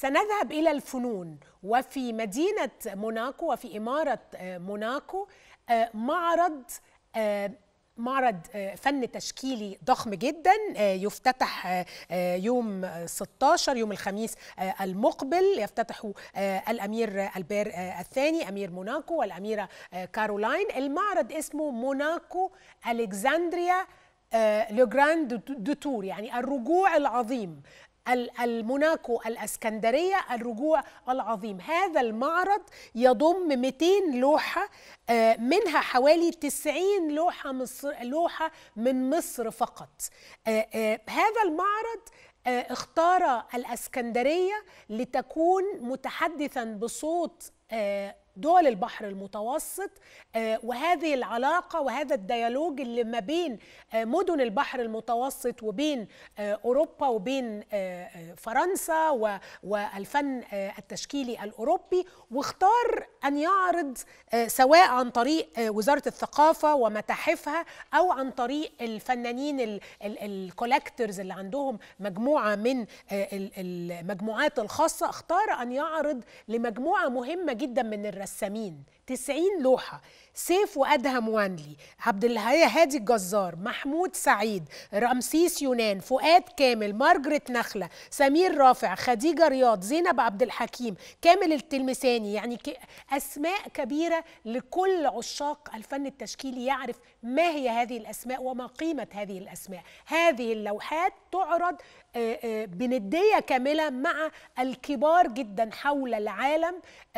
سنذهب إلى الفنون وفي مدينة موناكو وفي إمارة آه، موناكو آه، معرض آه، معرض فن تشكيلي ضخم جدا يفتتح يوم 16 يوم الخميس المقبل يفتتحه الامير البير الثاني امير موناكو والاميره كارولاين المعرض اسمه موناكو الكسندريا لو جراند دو تور يعني الرجوع العظيم الموناكو الاسكندريه الرجوع العظيم هذا المعرض يضم 200 لوحه آه، منها حوالي 90 لوحه مصر لوحه من مصر فقط آه، آه، هذا المعرض اختار الاسكندريه لتكون متحدثا بصوت دول البحر المتوسط آه، وهذه العلاقة وهذا الديالوج اللي ما بين آه، مدن البحر المتوسط وبين آه، أوروبا وبين فرنسا والفن التشكيلي الأوروبي واختار أن يعرض سواء عن طريق وزارة الثقافة ومتاحفها أو عن طريق الفنانين الكولكترز اللي عندهم مجموعة من المجموعات الخاصة اختار أن يعرض لمجموعة مهمة جدا من الرسائل السمين 90 لوحه سيف وادهم وانلي عبد الهي هادي الجزار محمود سعيد رمسيس يونان فؤاد كامل مارجريت نخله سمير رافع خديجه رياض زينب عبد الحكيم كامل التلمساني يعني اسماء كبيره لكل عشاق الفن التشكيلي يعرف ما هي هذه الاسماء وما قيمه هذه الاسماء هذه اللوحات تعرض آه، آه، بنديه كامله مع الكبار جدا حول العالم